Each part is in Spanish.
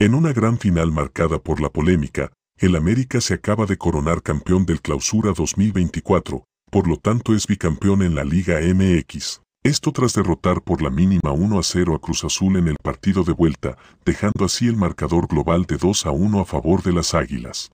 En una gran final marcada por la polémica, el América se acaba de coronar campeón del Clausura 2024, por lo tanto es bicampeón en la Liga MX. Esto tras derrotar por la mínima 1 a 0 a Cruz Azul en el partido de vuelta, dejando así el marcador global de 2 a 1 a favor de las Águilas.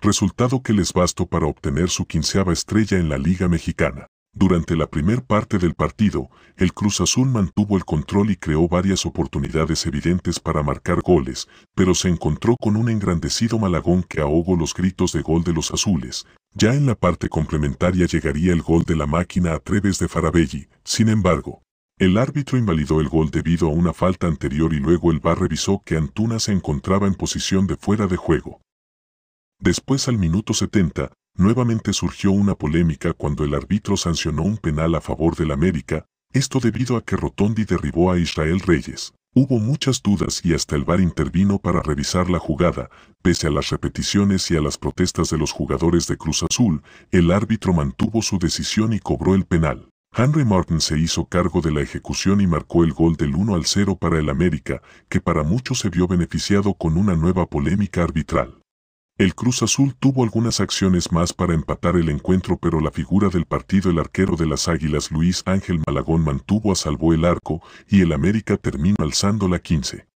Resultado que les bastó para obtener su quinceava estrella en la Liga Mexicana. Durante la primer parte del partido, el Cruz Azul mantuvo el control y creó varias oportunidades evidentes para marcar goles, pero se encontró con un engrandecido Malagón que ahogó los gritos de gol de los azules. Ya en la parte complementaria llegaría el gol de la máquina a través de Farabelli. Sin embargo, el árbitro invalidó el gol debido a una falta anterior y luego el VAR revisó que Antuna se encontraba en posición de fuera de juego. Después al minuto 70, Nuevamente surgió una polémica cuando el árbitro sancionó un penal a favor del América, esto debido a que Rotondi derribó a Israel Reyes. Hubo muchas dudas y hasta el VAR intervino para revisar la jugada, pese a las repeticiones y a las protestas de los jugadores de Cruz Azul, el árbitro mantuvo su decisión y cobró el penal. Henry Martin se hizo cargo de la ejecución y marcó el gol del 1 al 0 para el América, que para muchos se vio beneficiado con una nueva polémica arbitral. El Cruz Azul tuvo algunas acciones más para empatar el encuentro pero la figura del partido el arquero de las Águilas Luis Ángel Malagón mantuvo a salvo el arco y el América terminó alzando la 15.